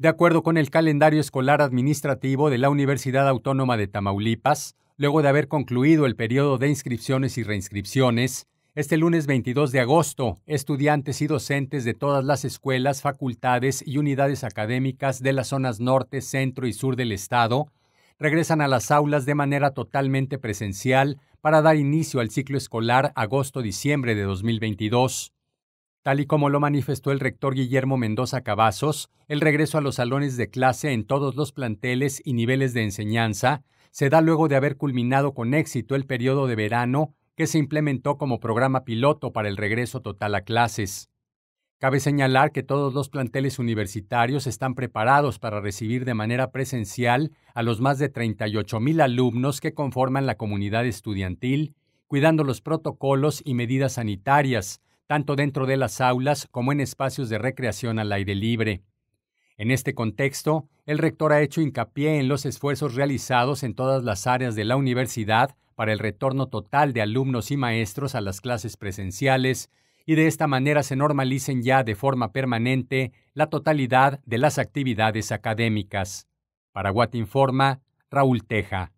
De acuerdo con el calendario escolar administrativo de la Universidad Autónoma de Tamaulipas, luego de haber concluido el periodo de inscripciones y reinscripciones, este lunes 22 de agosto, estudiantes y docentes de todas las escuelas, facultades y unidades académicas de las zonas norte, centro y sur del estado regresan a las aulas de manera totalmente presencial para dar inicio al ciclo escolar agosto-diciembre de 2022. Tal y como lo manifestó el rector Guillermo Mendoza Cavazos, el regreso a los salones de clase en todos los planteles y niveles de enseñanza se da luego de haber culminado con éxito el periodo de verano que se implementó como programa piloto para el regreso total a clases. Cabe señalar que todos los planteles universitarios están preparados para recibir de manera presencial a los más de 38 mil alumnos que conforman la comunidad estudiantil, cuidando los protocolos y medidas sanitarias, tanto dentro de las aulas como en espacios de recreación al aire libre. En este contexto, el rector ha hecho hincapié en los esfuerzos realizados en todas las áreas de la universidad para el retorno total de alumnos y maestros a las clases presenciales y de esta manera se normalicen ya de forma permanente la totalidad de las actividades académicas. Paraguay Informa, Raúl Teja.